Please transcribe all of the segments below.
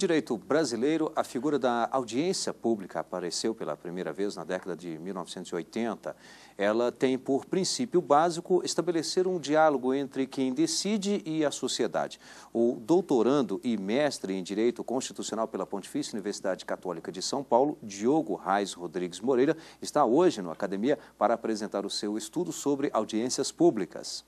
direito brasileiro, a figura da audiência pública apareceu pela primeira vez na década de 1980. Ela tem por princípio básico estabelecer um diálogo entre quem decide e a sociedade. O doutorando e mestre em Direito Constitucional pela Pontifícia Universidade Católica de São Paulo, Diogo Reis Rodrigues Moreira, está hoje no Academia para apresentar o seu estudo sobre audiências públicas.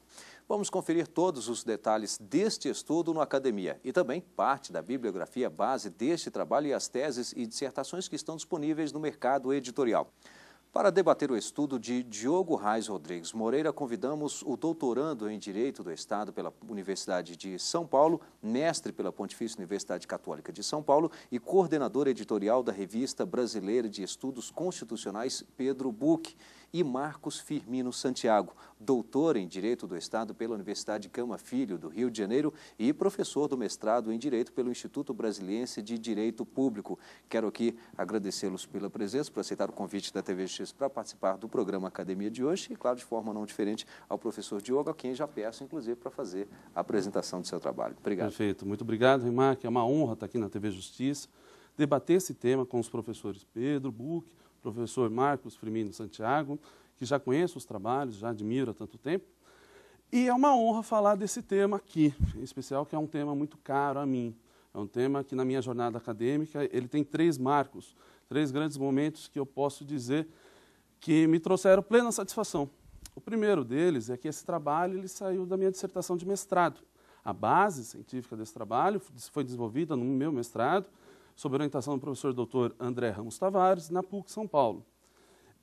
Vamos conferir todos os detalhes deste estudo no Academia e também parte da bibliografia base deste trabalho e as teses e dissertações que estão disponíveis no mercado editorial. Para debater o estudo de Diogo Reis Rodrigues Moreira, convidamos o doutorando em Direito do Estado pela Universidade de São Paulo, mestre pela Pontifícia Universidade Católica de São Paulo e coordenador editorial da Revista Brasileira de Estudos Constitucionais, Pedro Buch e Marcos Firmino Santiago, doutor em Direito do Estado pela Universidade Cama Filho, do Rio de Janeiro, e professor do mestrado em Direito pelo Instituto Brasiliense de Direito Público. Quero aqui agradecê-los pela presença, por aceitar o convite da TVX para participar do programa Academia de hoje e, claro, de forma não diferente ao professor Diogo, a quem já peço, inclusive, para fazer a apresentação do seu trabalho. Obrigado. Perfeito. Muito obrigado, Rimac. É uma honra estar aqui na TV Justiça, debater esse tema com os professores Pedro, Buch, professor Marcos Firmino Santiago, que já conheço os trabalhos, já admiro há tanto tempo. E é uma honra falar desse tema aqui, em especial que é um tema muito caro a mim. É um tema que na minha jornada acadêmica, ele tem três marcos, três grandes momentos que eu posso dizer que me trouxeram plena satisfação. O primeiro deles é que esse trabalho ele saiu da minha dissertação de mestrado. A base científica desse trabalho foi desenvolvida no meu mestrado sob orientação do professor doutor André Ramos Tavares, na PUC São Paulo.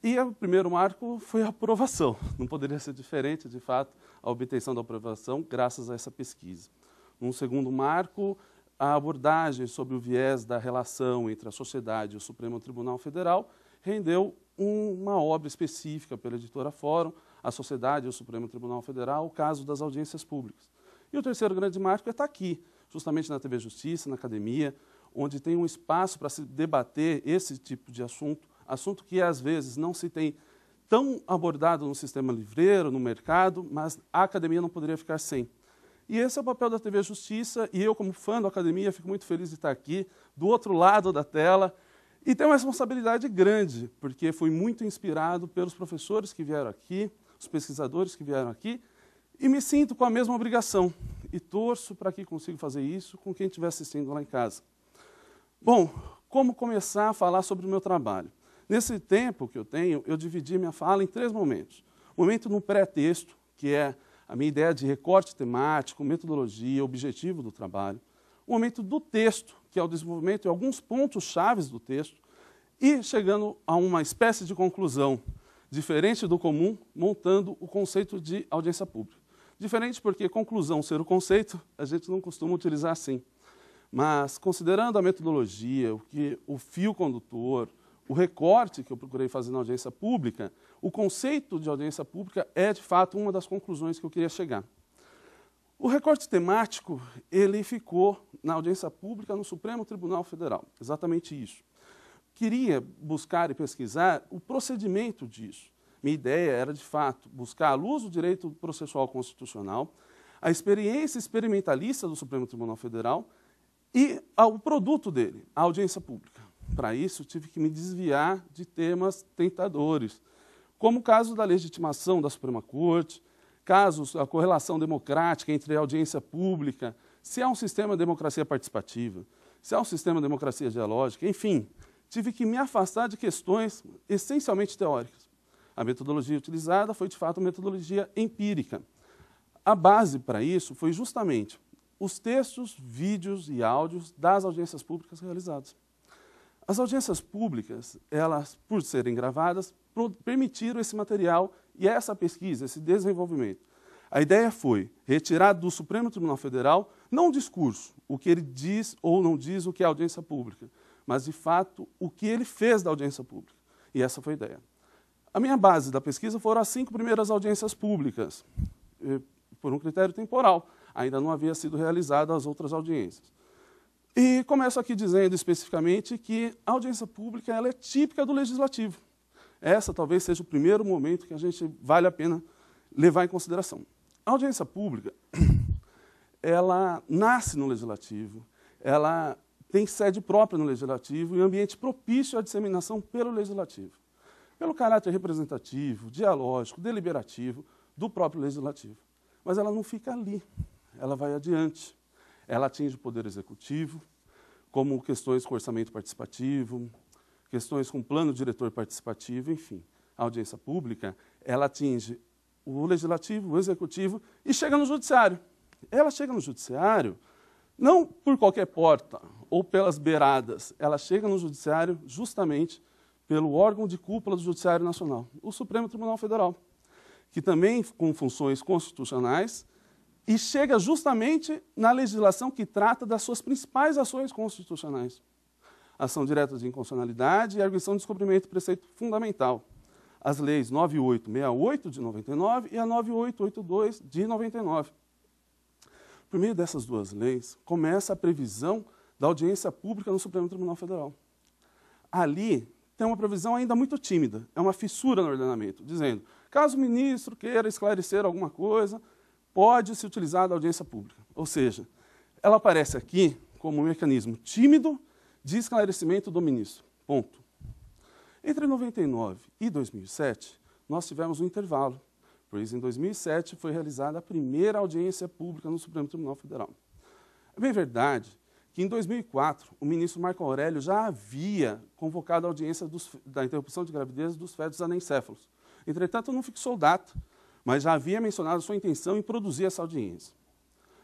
E o primeiro marco foi a aprovação. Não poderia ser diferente, de fato, a obtenção da aprovação graças a essa pesquisa. Um segundo marco, a abordagem sobre o viés da relação entre a sociedade e o Supremo Tribunal Federal rendeu uma obra específica pela editora Fórum, a Sociedade e o Supremo Tribunal Federal, o caso das audiências públicas. E o terceiro grande marco é tá aqui, justamente na TV Justiça, na academia, onde tem um espaço para se debater esse tipo de assunto, assunto que às vezes não se tem tão abordado no sistema livreiro, no mercado, mas a academia não poderia ficar sem. E esse é o papel da TV Justiça, e eu, como fã da academia, fico muito feliz de estar aqui, do outro lado da tela, e tenho uma responsabilidade grande, porque fui muito inspirado pelos professores que vieram aqui, os pesquisadores que vieram aqui, e me sinto com a mesma obrigação. E torço para que consiga fazer isso com quem estiver assistindo lá em casa. Bom, como começar a falar sobre o meu trabalho? Nesse tempo que eu tenho, eu dividi minha fala em três momentos. um momento no pré-texto, que é a minha ideia de recorte temático, metodologia, objetivo do trabalho. O momento do texto, que é o desenvolvimento e alguns pontos chaves do texto. E chegando a uma espécie de conclusão, diferente do comum, montando o conceito de audiência pública. Diferente porque conclusão ser o conceito, a gente não costuma utilizar assim. Mas, considerando a metodologia, o, que, o fio condutor, o recorte que eu procurei fazer na audiência pública, o conceito de audiência pública é, de fato, uma das conclusões que eu queria chegar. O recorte temático, ele ficou na audiência pública no Supremo Tribunal Federal, exatamente isso. Queria buscar e pesquisar o procedimento disso. Minha ideia era, de fato, buscar à luz do direito processual constitucional, a experiência experimentalista do Supremo Tribunal Federal e ao produto dele, a audiência pública. Para isso, tive que me desviar de temas tentadores, como o caso da legitimação da Suprema Corte, casos, a correlação democrática entre a audiência pública, se é um sistema de democracia participativa, se é um sistema de democracia dialógica, enfim, tive que me afastar de questões essencialmente teóricas. A metodologia utilizada foi, de fato, uma metodologia empírica. A base para isso foi justamente os textos, vídeos e áudios das audiências públicas realizadas. As audiências públicas, elas, por serem gravadas, permitiram esse material e essa pesquisa, esse desenvolvimento. A ideia foi retirar do Supremo Tribunal Federal não o discurso, o que ele diz ou não diz o que é audiência pública, mas de fato o que ele fez da audiência pública. E essa foi a ideia. A minha base da pesquisa foram as cinco primeiras audiências públicas, eh, por um critério temporal ainda não havia sido realizada as outras audiências. E começo aqui dizendo especificamente que a audiência pública ela é típica do legislativo. Essa talvez seja o primeiro momento que a gente vale a pena levar em consideração. A audiência pública, ela nasce no legislativo, ela tem sede própria no legislativo e ambiente propício à disseminação pelo legislativo. Pelo caráter representativo, dialógico, deliberativo do próprio legislativo. Mas ela não fica ali ela vai adiante. Ela atinge o poder executivo, como questões com orçamento participativo, questões com plano diretor participativo, enfim. A audiência pública, ela atinge o legislativo, o executivo e chega no judiciário. Ela chega no judiciário não por qualquer porta ou pelas beiradas, ela chega no judiciário justamente pelo órgão de cúpula do Judiciário Nacional, o Supremo Tribunal Federal, que também com funções constitucionais e chega justamente na legislação que trata das suas principais ações constitucionais. Ação direta de inconstitucionalidade e arguição de descobrimento de preceito fundamental. As leis 9868 de 99 e a 9882 de 99. Por meio dessas duas leis, começa a previsão da audiência pública no Supremo Tribunal Federal. Ali tem uma previsão ainda muito tímida, é uma fissura no ordenamento, dizendo: caso o ministro queira esclarecer alguma coisa, pode se utilizar da audiência pública. Ou seja, ela aparece aqui como um mecanismo tímido de esclarecimento do ministro. Ponto. Entre 99 e 2007, nós tivemos um intervalo, pois em 2007 foi realizada a primeira audiência pública no Supremo Tribunal Federal. É bem verdade que em 2004 o ministro Marco Aurélio já havia convocado a audiência dos, da interrupção de gravidez dos fetos anencéfalos. Entretanto, não fixou data mas já havia mencionado sua intenção em produzir essa audiência.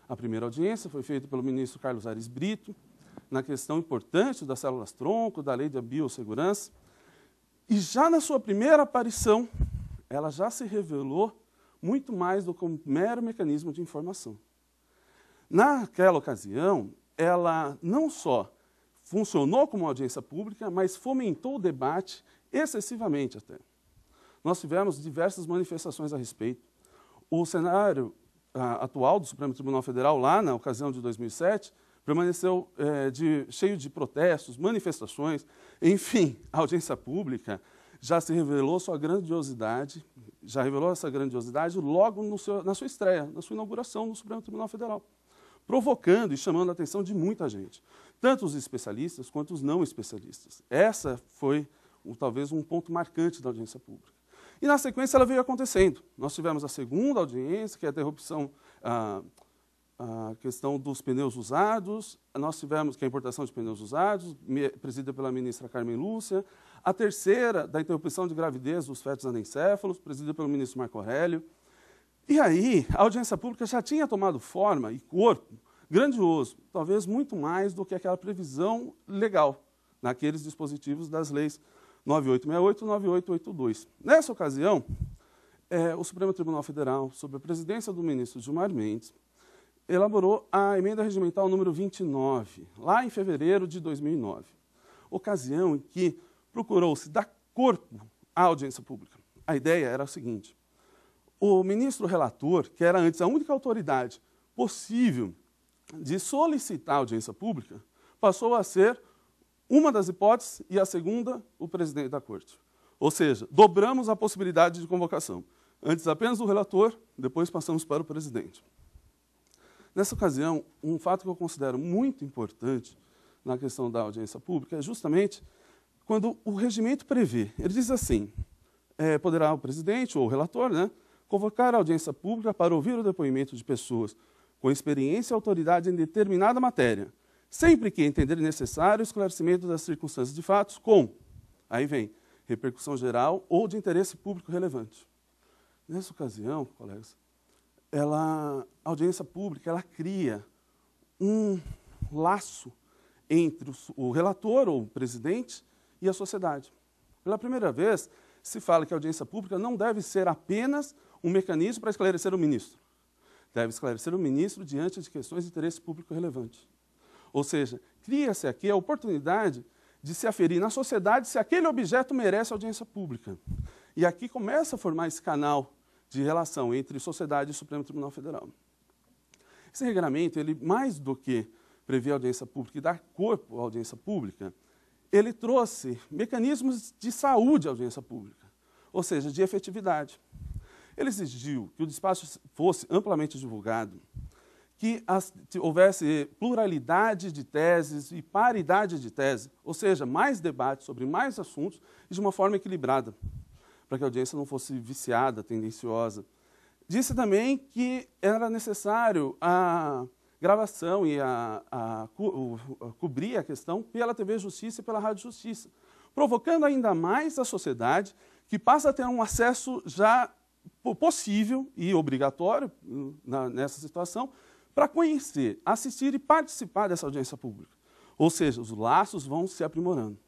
A primeira audiência foi feita pelo ministro Carlos Ares Brito, na questão importante das células-tronco, da lei de biossegurança, e já na sua primeira aparição, ela já se revelou muito mais do que um mero mecanismo de informação. Naquela ocasião, ela não só funcionou como audiência pública, mas fomentou o debate excessivamente até. Nós tivemos diversas manifestações a respeito. O cenário ah, atual do Supremo Tribunal Federal, lá na ocasião de 2007, permaneceu eh, de, cheio de protestos, manifestações, enfim, a audiência pública já se revelou sua grandiosidade, já revelou essa grandiosidade logo seu, na sua estreia, na sua inauguração no Supremo Tribunal Federal, provocando e chamando a atenção de muita gente, tanto os especialistas quanto os não especialistas. Essa foi talvez um ponto marcante da audiência pública. E na sequência ela veio acontecendo. Nós tivemos a segunda audiência, que é a interrupção, a, ah, a ah, questão dos pneus usados, nós tivemos que é a importação de pneus usados, presidida pela ministra Carmen Lúcia, a terceira, da interrupção de gravidez dos fetos anencéfalos, presidida pelo ministro Marco Aurélio. E aí, a audiência pública já tinha tomado forma e corpo grandioso, talvez muito mais do que aquela previsão legal naqueles dispositivos das leis 9868 9882. Nessa ocasião, é, o Supremo Tribunal Federal, sob a presidência do ministro Gilmar Mendes, elaborou a emenda regimental número 29, lá em fevereiro de 2009, ocasião em que procurou-se dar corpo à audiência pública. A ideia era a seguinte: o ministro relator, que era antes a única autoridade possível de solicitar audiência pública, passou a ser uma das hipóteses e a segunda, o presidente da corte. Ou seja, dobramos a possibilidade de convocação. Antes apenas o relator, depois passamos para o presidente. Nessa ocasião, um fato que eu considero muito importante na questão da audiência pública é justamente quando o regimento prevê. Ele diz assim: é, poderá o presidente ou o relator né, convocar a audiência pública para ouvir o depoimento de pessoas com experiência e autoridade em determinada matéria, sempre que entender necessário o esclarecimento das circunstâncias de fatos com, aí vem, repercussão geral ou de interesse público relevante. Nessa ocasião, colegas, ela, a audiência pública ela cria um laço entre o, o relator ou o presidente e a sociedade. Pela primeira vez, se fala que a audiência pública não deve ser apenas um mecanismo para esclarecer o ministro. Deve esclarecer o ministro diante de questões de interesse público relevante. Ou seja, cria-se aqui a oportunidade de se aferir na sociedade se aquele objeto merece audiência pública. E aqui começa a formar esse canal de relação entre sociedade e Supremo Tribunal Federal. Esse regramento, ele mais do que prever audiência pública e dar corpo à audiência pública, ele trouxe mecanismos de saúde à audiência pública, ou seja, de efetividade. Ele exigiu que o despacho fosse amplamente divulgado, que as, houvesse pluralidade de teses e paridade de tese, ou seja, mais debate sobre mais assuntos e de uma forma equilibrada, para que a audiência não fosse viciada, tendenciosa. Disse também que era necessário a gravação e a, a, a cobrir a questão pela TV Justiça e pela Rádio Justiça, provocando ainda mais a sociedade, que passa a ter um acesso já possível e obrigatório hum, na, nessa situação para conhecer, assistir e participar dessa audiência pública. Ou seja, os laços vão se aprimorando.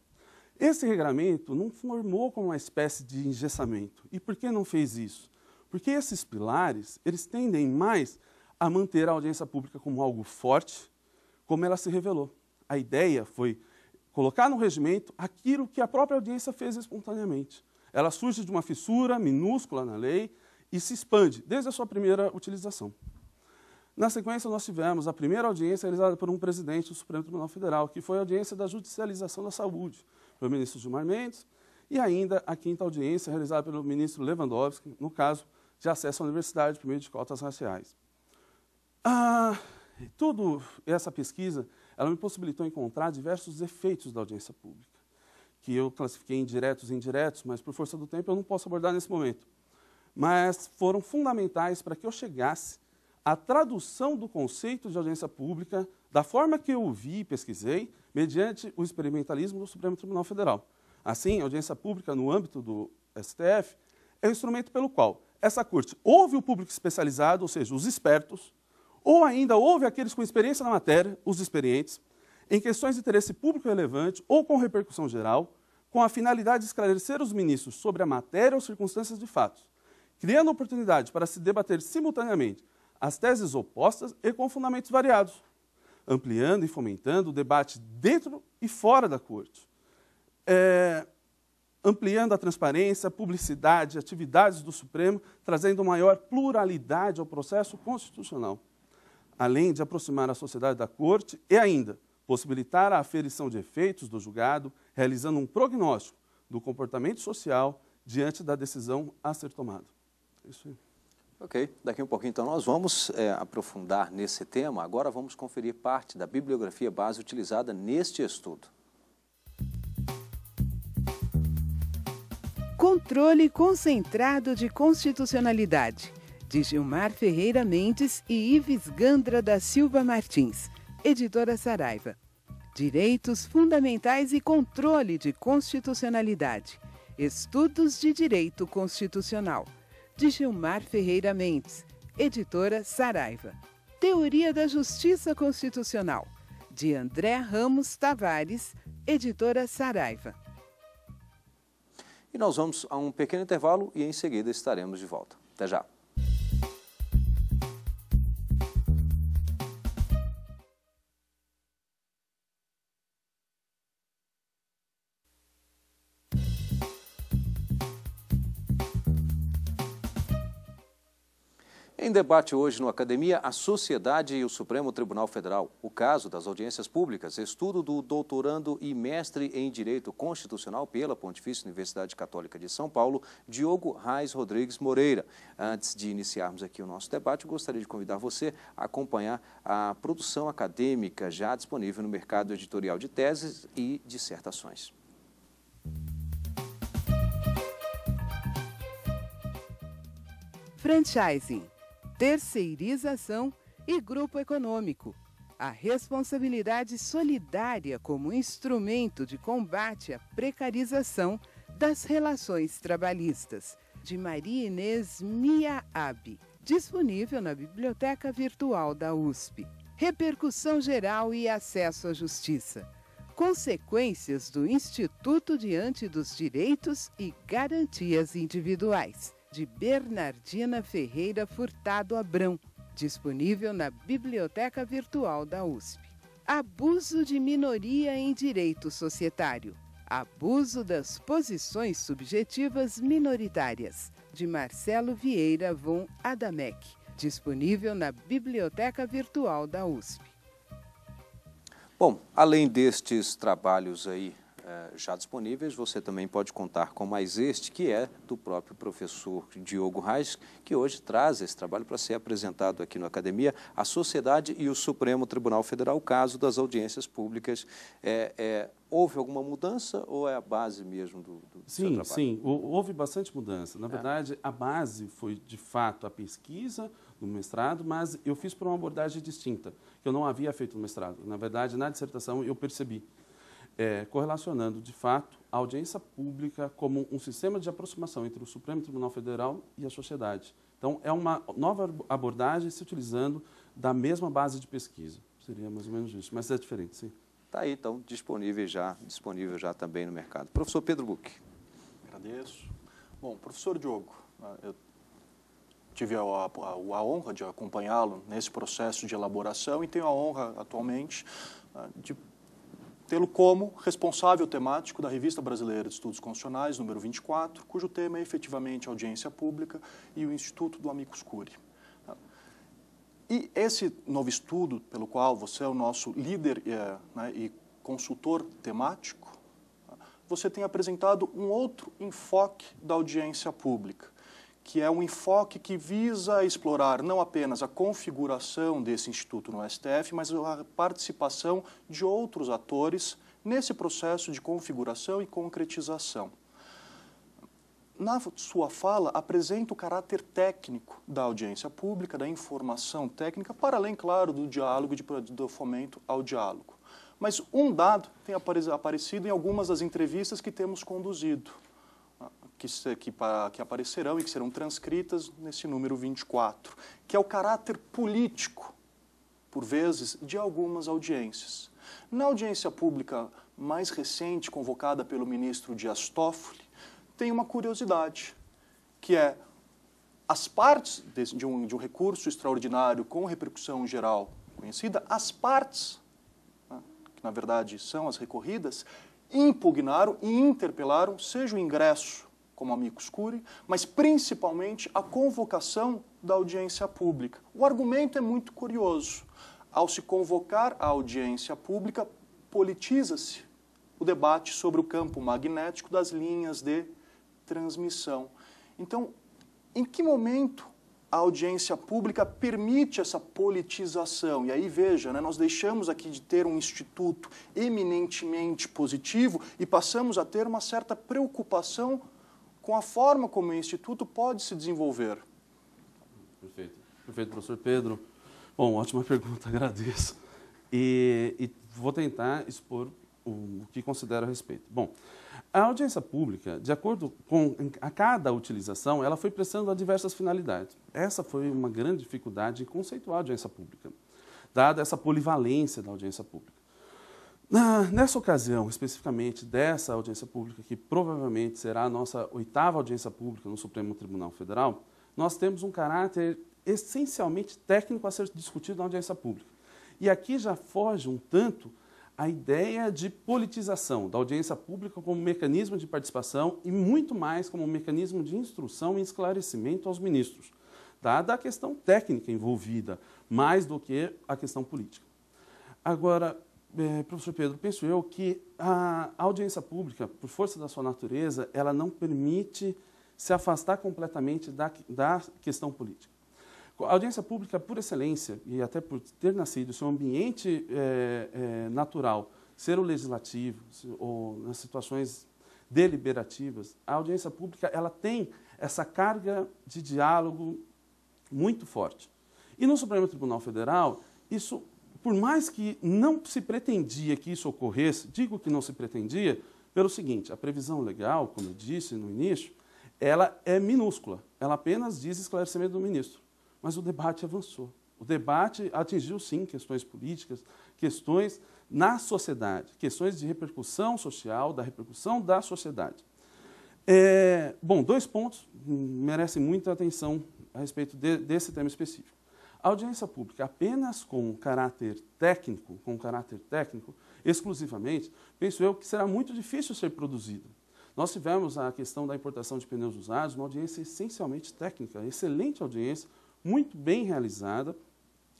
Esse regramento não formou como uma espécie de engessamento. E por que não fez isso? Porque esses pilares, eles tendem mais a manter a audiência pública como algo forte, como ela se revelou. A ideia foi colocar no regimento aquilo que a própria audiência fez espontaneamente. Ela surge de uma fissura minúscula na lei e se expande desde a sua primeira utilização. Na sequência, nós tivemos a primeira audiência realizada por um presidente do Supremo Tribunal Federal, que foi a audiência da judicialização da saúde, pelo ministro Gilmar Mendes, e ainda a quinta audiência realizada pelo ministro Lewandowski, no caso de acesso à universidade por meio de cotas raciais. Ah, tudo essa pesquisa, ela me possibilitou encontrar diversos efeitos da audiência pública, que eu classifiquei em diretos e indiretos, mas por força do tempo eu não posso abordar nesse momento. Mas foram fundamentais para que eu chegasse a tradução do conceito de audiência pública, da forma que eu vi e pesquisei, mediante o experimentalismo do Supremo Tribunal Federal. Assim, a audiência pública no âmbito do STF é o instrumento pelo qual essa corte ouve o público especializado, ou seja, os espertos, ou ainda ouve aqueles com experiência na matéria, os experientes, em questões de interesse público relevante ou com repercussão geral, com a finalidade de esclarecer os ministros sobre a matéria ou circunstâncias de fatos, criando oportunidade para se debater simultaneamente as teses opostas e com fundamentos variados, ampliando e fomentando o debate dentro e fora da corte, é, ampliando a transparência, publicidade, atividades do Supremo, trazendo maior pluralidade ao processo constitucional, além de aproximar a sociedade da corte e ainda possibilitar a aferição de efeitos do julgado, realizando um prognóstico do comportamento social diante da decisão a ser tomada. É isso aí. Ok, daqui a um pouquinho então nós vamos é, aprofundar nesse tema. Agora vamos conferir parte da bibliografia base utilizada neste estudo. Controle Concentrado de Constitucionalidade, de Gilmar Ferreira Mendes e Ives Gandra da Silva Martins, editora Saraiva. Direitos Fundamentais e Controle de Constitucionalidade, Estudos de Direito Constitucional de Gilmar Ferreira Mendes, editora Saraiva. Teoria da Justiça Constitucional, de André Ramos Tavares, editora Saraiva. E nós vamos a um pequeno intervalo e em seguida estaremos de volta. Até já! Em debate hoje no Academia, a sociedade e o Supremo Tribunal Federal. O caso das audiências públicas, estudo do doutorando e mestre em Direito Constitucional pela Pontifícia Universidade Católica de São Paulo, Diogo Reis Rodrigues Moreira. Antes de iniciarmos aqui o nosso debate, gostaria de convidar você a acompanhar a produção acadêmica já disponível no mercado editorial de teses e dissertações. Franchising terceirização e grupo econômico. A responsabilidade solidária como instrumento de combate à precarização das relações trabalhistas, de Maria Inês Miaabe, disponível na Biblioteca Virtual da USP. Repercussão geral e acesso à justiça. Consequências do Instituto diante dos direitos e garantias individuais de Bernardina Ferreira Furtado Abrão, disponível na Biblioteca Virtual da USP. Abuso de minoria em direito societário. Abuso das posições subjetivas minoritárias, de Marcelo Vieira von Adamek, disponível na Biblioteca Virtual da USP. Bom, além destes trabalhos aí é, já disponíveis, você também pode contar com mais este, que é do próprio professor Diogo Reis, que hoje traz esse trabalho para ser apresentado aqui na Academia, a Sociedade e o Supremo Tribunal Federal, o caso das audiências públicas. É, é, houve alguma mudança ou é a base mesmo do, do sim, trabalho? Sim, houve bastante mudança. Na é. verdade, é. a base foi, de fato, a pesquisa no mestrado, mas eu fiz por uma abordagem distinta, que eu não havia feito no mestrado. Na verdade, na dissertação eu percebi é, correlacionando de fato a audiência pública como um sistema de aproximação entre o Supremo Tribunal Federal e a sociedade. Então, é uma nova abordagem se utilizando da mesma base de pesquisa. Seria mais ou menos isso, mas é diferente, sim. Está aí, então, disponível já, disponível já também no mercado. Professor Pedro Buck. Agradeço. Bom, professor Diogo, né, eu tive a, a, a honra de acompanhá-lo nesse processo de elaboração e tenho a honra, atualmente, né, de tê-lo como responsável temático da Revista Brasileira de Estudos Constitucionais, número 24, cujo tema é efetivamente audiência pública e o Instituto do Amicus Curi. E esse novo estudo, pelo qual você é o nosso líder eh, né, e consultor temático, você tem apresentado um outro enfoque da audiência pública, que é um enfoque que visa explorar não apenas a configuração desse instituto no STF, mas a participação de outros atores nesse processo de configuração e concretização. Na sua fala, apresenta o caráter técnico da audiência pública, da informação técnica, para além, claro, do diálogo e do fomento ao diálogo. Mas um dado tem aparecido em algumas das entrevistas que temos conduzido que, que, que aparecerão e que serão transcritas nesse número 24, que é o caráter político, por vezes, de algumas audiências. Na audiência pública mais recente, convocada pelo ministro Dias Toffoli, tem uma curiosidade, que é as partes de um, de um recurso extraordinário com repercussão geral conhecida, as partes, né, que na verdade são as recorridas, impugnaram e interpelaram, seja o ingresso como amigo curiae, mas principalmente a convocação da audiência pública. O argumento é muito curioso. Ao se convocar a audiência pública, politiza-se o debate sobre o campo magnético das linhas de transmissão. Então, em que momento a audiência pública permite essa politização. E aí, veja, né, nós deixamos aqui de ter um instituto eminentemente positivo e passamos a ter uma certa preocupação com a forma como o Instituto pode se desenvolver. Perfeito. Perfeito, professor Pedro. Bom, ótima pergunta, agradeço. E, e vou tentar expor o, o que considero a respeito. Bom, a audiência pública, de acordo com a cada utilização, ela foi prestando a diversas finalidades. Essa foi uma grande dificuldade em conceituar a audiência pública, dada essa polivalência da audiência pública. Na, nessa ocasião, especificamente dessa audiência pública, que provavelmente será a nossa oitava audiência pública no Supremo Tribunal Federal, nós temos um caráter essencialmente técnico a ser discutido na audiência pública. E aqui já foge um tanto a ideia de politização da audiência pública como mecanismo de participação e muito mais como mecanismo de instrução e esclarecimento aos ministros, dada a questão técnica envolvida, mais do que a questão política. Agora, é, professor Pedro, penso eu que a audiência pública, por força da sua natureza, ela não permite se afastar completamente da, da questão política. A audiência pública, por excelência, e até por ter nascido seu ambiente é, é, natural, ser o legislativo, ou nas situações deliberativas, a audiência pública ela tem essa carga de diálogo muito forte. E no Supremo Tribunal Federal, isso por mais que não se pretendia que isso ocorresse, digo que não se pretendia, pelo seguinte, a previsão legal, como eu disse no início, ela é minúscula, ela apenas diz esclarecimento do ministro. Mas o debate avançou. O debate atingiu, sim, questões políticas, questões na sociedade, questões de repercussão social, da repercussão da sociedade. É, bom, dois pontos merecem muita atenção a respeito de, desse tema específico audiência pública apenas com caráter técnico, com caráter técnico, exclusivamente, penso eu que será muito difícil ser produzida. Nós tivemos a questão da importação de pneus usados, uma audiência essencialmente técnica, excelente audiência, muito bem realizada,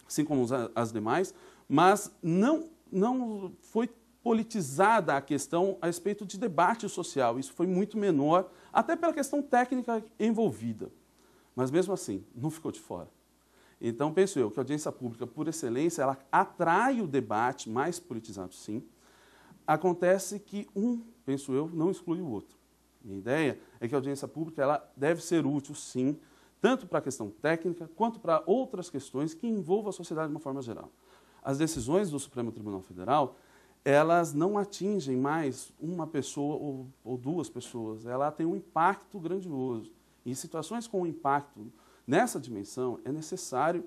assim como as demais, mas não, não foi politizada a questão a respeito de debate social. Isso foi muito menor, até pela questão técnica envolvida. Mas mesmo assim, não ficou de fora. Então, penso eu que a audiência pública, por excelência, ela atrai o debate mais politizado, sim. Acontece que um, penso eu, não exclui o outro. Minha ideia é que a audiência pública ela deve ser útil, sim, tanto para a questão técnica quanto para outras questões que envolvam a sociedade de uma forma geral. As decisões do Supremo Tribunal Federal, elas não atingem mais uma pessoa ou, ou duas pessoas, ela tem um impacto grandioso. Em situações com um impacto Nessa dimensão, é necessário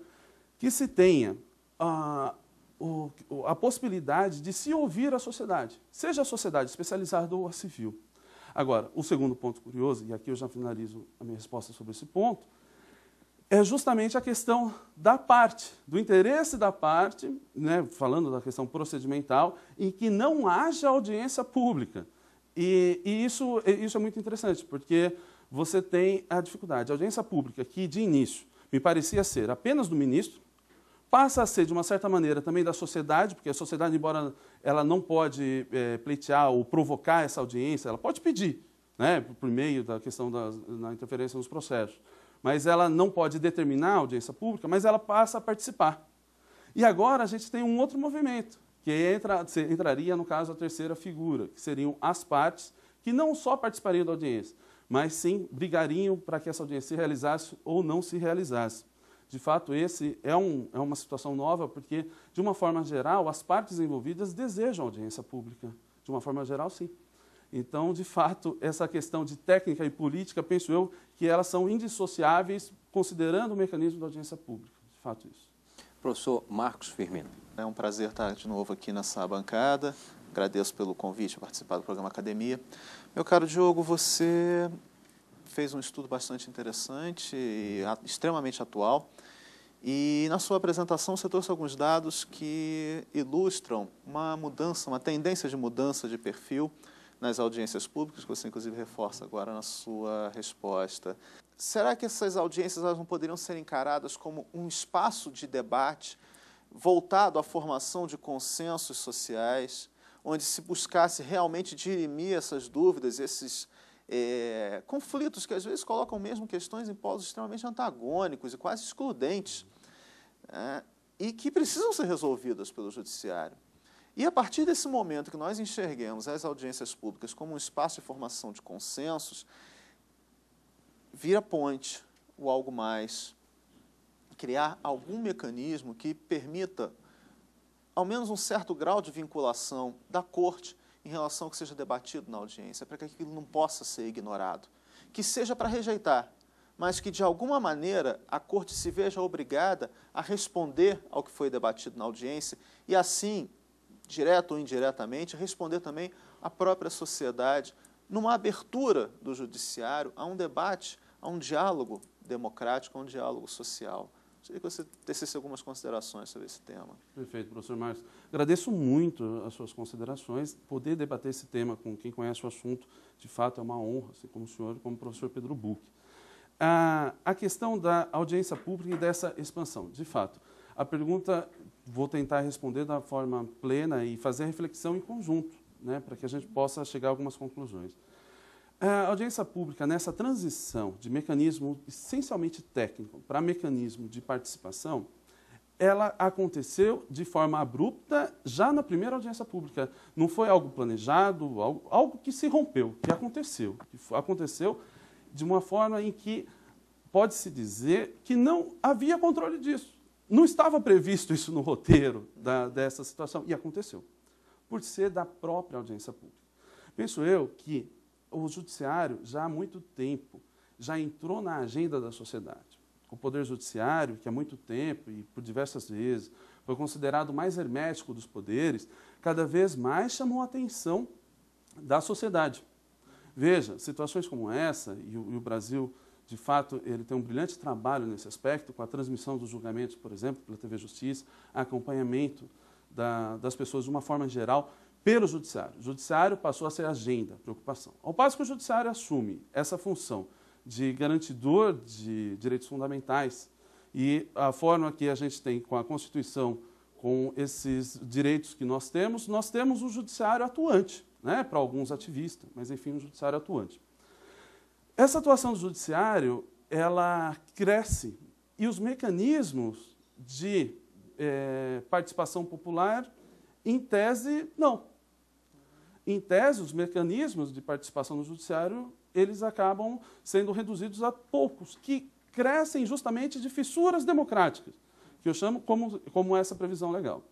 que se tenha a, ah, a possibilidade de se ouvir a sociedade, seja a sociedade especializada ou a civil. Agora, o segundo ponto curioso, e aqui eu já finalizo a minha resposta sobre esse ponto, é justamente a questão da parte, do interesse da parte, né, falando da questão procedimental, em que não haja audiência pública. E, e isso, isso é muito interessante, porque você tem a dificuldade. A audiência pública, que de início me parecia ser apenas do ministro, passa a ser, de uma certa maneira, também da sociedade, porque a sociedade, embora ela não pode é, pleitear ou provocar essa audiência, ela pode pedir, né, por meio da questão da, da interferência nos processos, mas ela não pode determinar a audiência pública, mas ela passa a participar. E agora a gente tem um outro movimento, que entra, entraria, no caso, a terceira figura, que seriam as partes que não só participariam da audiência, mas sim brigariam para que essa audiência se realizasse ou não se realizasse. De fato, esse é, um, é uma situação nova, porque, de uma forma geral, as partes envolvidas desejam audiência pública. De uma forma geral, sim. Então, de fato, essa questão de técnica e política, penso eu, que elas são indissociáveis, considerando o mecanismo da audiência pública. De fato, isso. Professor Marcos Firmino. É um prazer estar de novo aqui nessa bancada. Agradeço pelo convite, participar do programa Academia. Meu caro Diogo, você fez um estudo bastante interessante e extremamente atual. E na sua apresentação você trouxe alguns dados que ilustram uma mudança, uma tendência de mudança de perfil nas audiências públicas, que você inclusive reforça agora na sua resposta. Será que essas audiências elas não poderiam ser encaradas como um espaço de debate voltado à formação de consensos sociais, onde se buscasse realmente dirimir essas dúvidas, esses é, conflitos que às vezes colocam mesmo questões em polos extremamente antagônicos e quase excludentes, é, e que precisam ser resolvidas pelo Judiciário. E a partir desse momento que nós enxerguemos as audiências públicas como um espaço de formação de consensos, vira ponte, o algo mais, criar algum mecanismo que permita ao menos um certo grau de vinculação da corte em relação ao que seja debatido na audiência, para que aquilo não possa ser ignorado. Que seja para rejeitar, mas que de alguma maneira a corte se veja obrigada a responder ao que foi debatido na audiência e assim, direto ou indiretamente, responder também à própria sociedade numa abertura do judiciário a um debate, a um diálogo democrático, a um diálogo social. Gostaria que você tecesse algumas considerações sobre esse tema. Perfeito, professor Marcos. Agradeço muito as suas considerações. Poder debater esse tema com quem conhece o assunto, de fato, é uma honra, assim como o senhor como o professor Pedro Buch. Ah, a questão da audiência pública e dessa expansão, de fato. A pergunta vou tentar responder da forma plena e fazer reflexão em conjunto, né, para que a gente possa chegar a algumas conclusões. A é, audiência pública, nessa transição de mecanismo essencialmente técnico para mecanismo de participação, ela aconteceu de forma abrupta já na primeira audiência pública. Não foi algo planejado, algo, algo que se rompeu, que aconteceu. Que aconteceu de uma forma em que pode-se dizer que não havia controle disso. Não estava previsto isso no roteiro da, dessa situação e aconteceu, por ser da própria audiência pública. Penso eu que o judiciário já há muito tempo já entrou na agenda da sociedade. O poder judiciário, que há muito tempo e por diversas vezes foi considerado o mais hermético dos poderes, cada vez mais chamou a atenção da sociedade. Veja, situações como essa, e o, e o Brasil, de fato, ele tem um brilhante trabalho nesse aspecto, com a transmissão dos julgamentos, por exemplo, pela TV Justiça, acompanhamento da, das pessoas de uma forma geral, pelo judiciário. O judiciário passou a ser agenda, preocupação. Ao passo que o judiciário assume essa função de garantidor de direitos fundamentais e a forma que a gente tem com a Constituição, com esses direitos que nós temos, nós temos um judiciário atuante, né, para alguns ativistas, mas enfim, um judiciário atuante. Essa atuação do judiciário, ela cresce e os mecanismos de é, participação popular, em tese, não em tese, os mecanismos de participação no judiciário, eles acabam sendo reduzidos a poucos, que crescem justamente de fissuras democráticas, que eu chamo como, como essa previsão legal.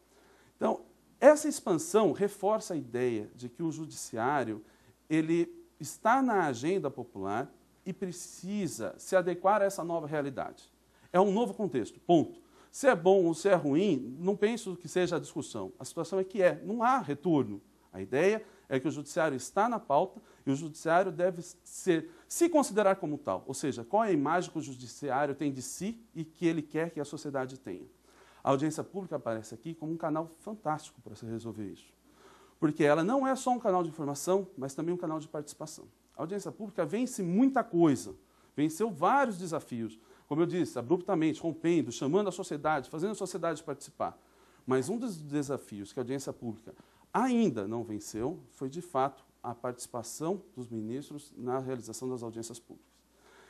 Então, essa expansão reforça a ideia de que o judiciário ele está na agenda popular e precisa se adequar a essa nova realidade. É um novo contexto, ponto. Se é bom ou se é ruim, não penso que seja a discussão. A situação é que é, não há retorno. A ideia é que o judiciário está na pauta e o judiciário deve ser, se considerar como tal, ou seja, qual é a imagem que o judiciário tem de si e que ele quer que a sociedade tenha. A audiência pública aparece aqui como um canal fantástico para se resolver isso, porque ela não é só um canal de informação, mas também um canal de participação. A audiência pública vence muita coisa, venceu vários desafios, como eu disse, abruptamente, rompendo, chamando a sociedade, fazendo a sociedade participar. Mas um dos desafios que a audiência pública ainda não venceu foi, de fato, a participação dos ministros na realização das audiências públicas.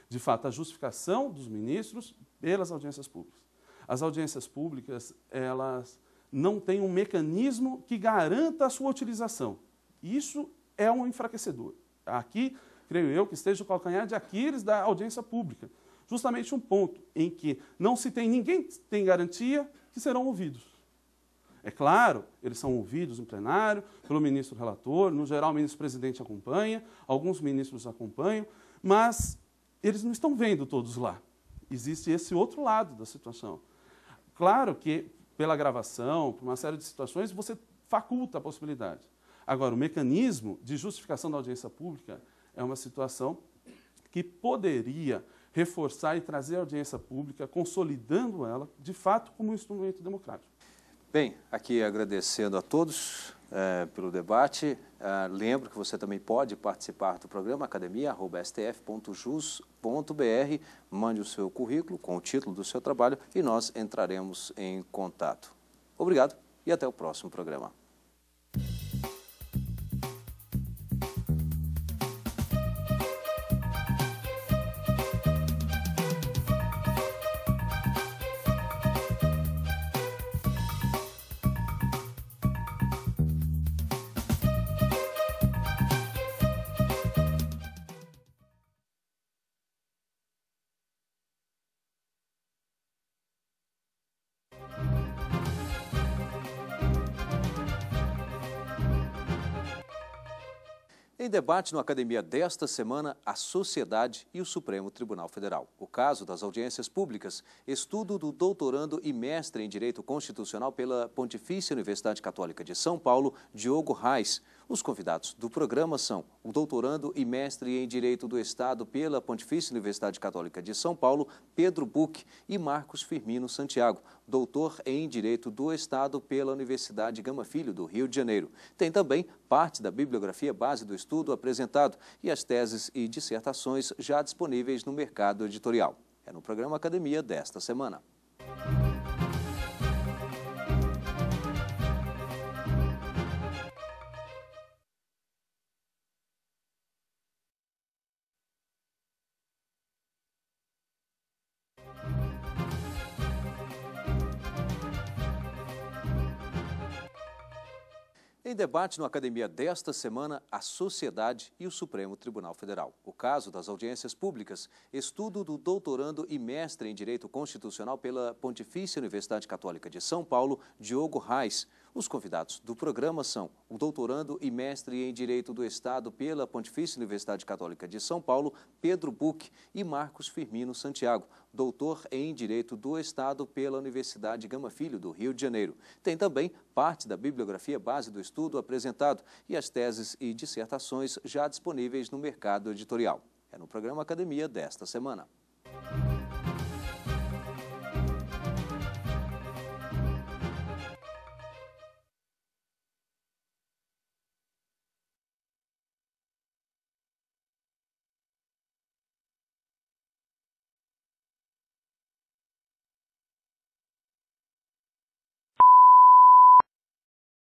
De fato, a justificação dos ministros pelas audiências públicas. As audiências públicas, elas não têm um mecanismo que garanta a sua utilização. Isso é um enfraquecedor. Aqui, creio eu, que esteja o calcanhar de Aquiles da audiência pública. Justamente um ponto em que não se tem, ninguém tem garantia que serão ouvidos. É claro, eles são ouvidos no plenário, pelo ministro relator, no geral o ministro-presidente acompanha, alguns ministros acompanham, mas eles não estão vendo todos lá. Existe esse outro lado da situação. Claro que, pela gravação, por uma série de situações, você faculta a possibilidade. Agora, o mecanismo de justificação da audiência pública é uma situação que poderia reforçar e trazer a audiência pública, consolidando ela, de fato, como um instrumento democrático. Bem, aqui agradecendo a todos é, pelo debate. É, lembro que você também pode participar do programa academia.stf.jus.br. Mande o seu currículo com o título do seu trabalho e nós entraremos em contato. Obrigado e até o próximo programa. Em debate no Academia desta semana a sociedade e o Supremo Tribunal Federal. O caso das audiências públicas, estudo do doutorando e mestre em Direito Constitucional pela Pontifícia Universidade Católica de São Paulo, Diogo Reis. Os convidados do programa são o doutorando e mestre em Direito do Estado pela Pontifícia Universidade Católica de São Paulo, Pedro Buck, e Marcos Firmino Santiago, doutor em Direito do Estado pela Universidade Gama Filho, do Rio de Janeiro. Tem também parte da bibliografia base do estudo apresentado e as teses e dissertações já disponíveis no mercado editorial. É no programa Academia desta semana. debate no Academia desta semana a sociedade e o Supremo Tribunal Federal. O caso das audiências públicas, estudo do doutorando e mestre em Direito Constitucional pela Pontifícia Universidade Católica de São Paulo, Diogo Reis. Os convidados do programa são o doutorando e mestre em Direito do Estado pela Pontifícia Universidade Católica de São Paulo, Pedro Buck, e Marcos Firmino Santiago, doutor em Direito do Estado pela Universidade Gama Filho do Rio de Janeiro. Tem também parte da bibliografia base do estudo apresentado e as teses e dissertações já disponíveis no mercado editorial. É no programa Academia desta semana.